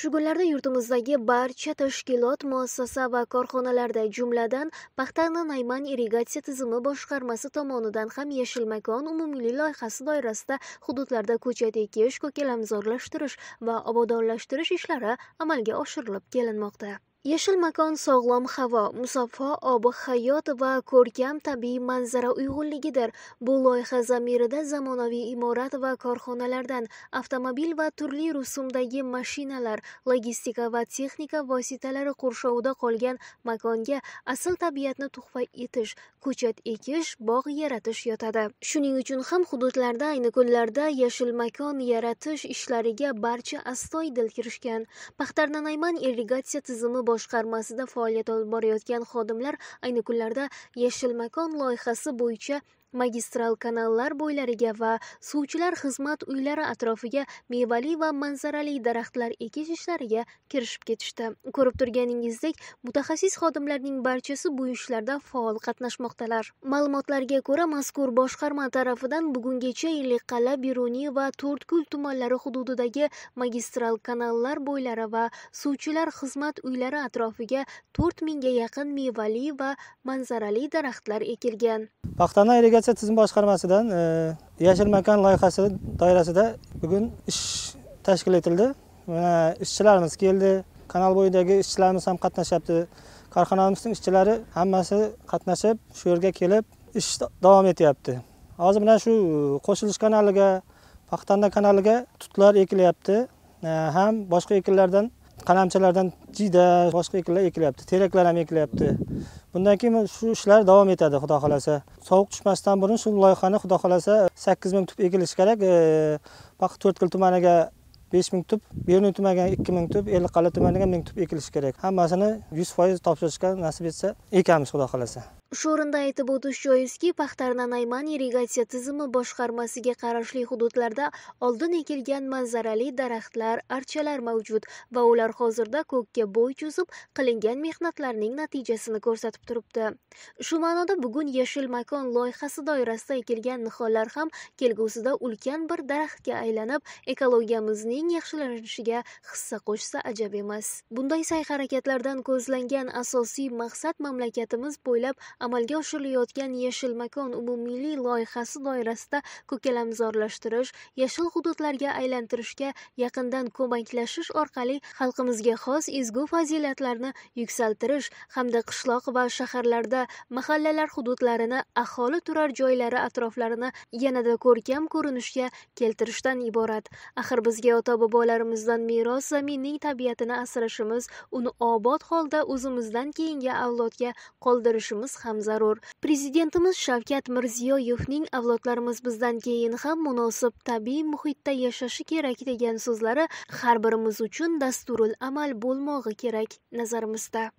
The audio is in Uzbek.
shu kunlarda yurtimizdagi barcha tashkilot muassasa va korxonalarda jumladan paxtani nayman irrigatsiya tizimi boshqarmasi tomonidan ham yashil makon umummilliy loyihasi doirasida hududlarda ko'chat ekish ko'kalamzorlashtirish va obodonlashtirish ishlari amalga oshirilib kelinmoqda yashil makon sog'lom havo musaffo ob hayot va ko'rkam tabiiy manzara uyg'unligidir bu loyiha zamirida zamonaviy imorat va korxonalardan avtomobil va turli rusumdagi mashinalar logistika va texnika vositalari qurshovida qolgan makonga asl tabiatni tuhfa etish ko'chat ekish bog' yaratish yotadi shuning uchun ham hududlarda ayni kunlarda yashil makon yaratish ishlariga barcha astoydil kirishgan paxtarna nayman irrigatsiya tizimi boshqarmasida faoliyat olib borayotgan xodimlar ayni kunlarda "Yashil makon" loyihasi bo'yicha magistral kanallar bo'ylariga va suvchilar xizmat uylari atrofiga mevali va manzarali daraxtlar ekish ishlariga kirishib ketishdi ko'rib turganingizdek mutaxassis xodimlarning barchasi bu ishlarda faol qatnashmoqdalar ma'lumotlarga ko'ra mazkur boshqarma tarafidan bugungacha ellikqal'a beruniy va to'rtko'l tumanlari hududidagi magistral kanallar bo'ylari va suvchilar xizmat uylari atrofiga to'rt mingga yaqin mevali va manzarali daraxtlar ekilgan paxtani migratsiya tizim boshqarmasidan e, yashil makon loyihasi doirasida bugun ish tashkil etildi mana ishchilarimiz keldi kanal bo'yidagi ishchilarimiz ham qatnashyapti korxonamizning ishchilari hammasi qatnashib shu yerga kelib ish davom etyapti hozir mana shu qo'shilish kanaliga paxtanda kanaliga tutlar ekilyapti e, ham boshqa ekinlardan qalamchalardan jiyda boshqa ekinlar ekilyapti teraklar ham ekilyapti bundan keyin shu ishlar davom etadi xudo xohlasa sovuq tushmasdan burun shu loyihani xudo xohlasa sakkiz ming tup ekilishi kerak faqat to'rtko'l tumaniga besh ming tup beruniy tumaniga ikki ming tup elliqal'a tumaniga ming tup ekilishi kerak hammasini yuz foiz topshirishga nasib etsa ekamiz xudo xohlasa shu o'rinda aytib o'tish joizki paxtarna nayman irrigatsiya tizimi boshqarmasiga qarashli hududlarda oldin ekilgan manzarali daraxtlar archalar mavjud va ular hozirda ko'kka bo'y cho'zib qilingan mehnatlarning natijasini ko'rsatib turibdi shu ma'noda bugun yashil makon loyihasi doirasida ekilgan nihollar ham kelgusida ulkan bir daraxtga aylanib ekologiyamizning yaxshilanishiga hissa qo'shsa ajab emas bunday sa'y harakatlardan ko'zlangan asosiy maqsad mamlakatimiz bo'ylab amalga oshirilayotgan yashil makon umummilliy loyihasi doirasida ko'kalamzorlashtirish yashil hududlarga aylantirishga yaqindan ko'maklashish orqali xalqimizga xos ezgu fazilatlarni yuksaltirish hamda qishloq va shaharlarda mahallalar hududlarini aholi turar joylari atroflarini yanada ko'rkam ko'rinishga keltirishdan iborat axir bizga ota bobolarimizdan meros zaminning tabiatini asrashimiz uni obod holda o'zimizdan keyingi avlodga qoldirishimiz ham ham zarur prezidentimiz shavkat mirziyoyevning avlodlarimiz bizdan keyin ham munosib tabiiy muhitda yashashi kerak degan so'zlari har birimiz uchun dasturul amal bo'lmog'i kerak nazarimizda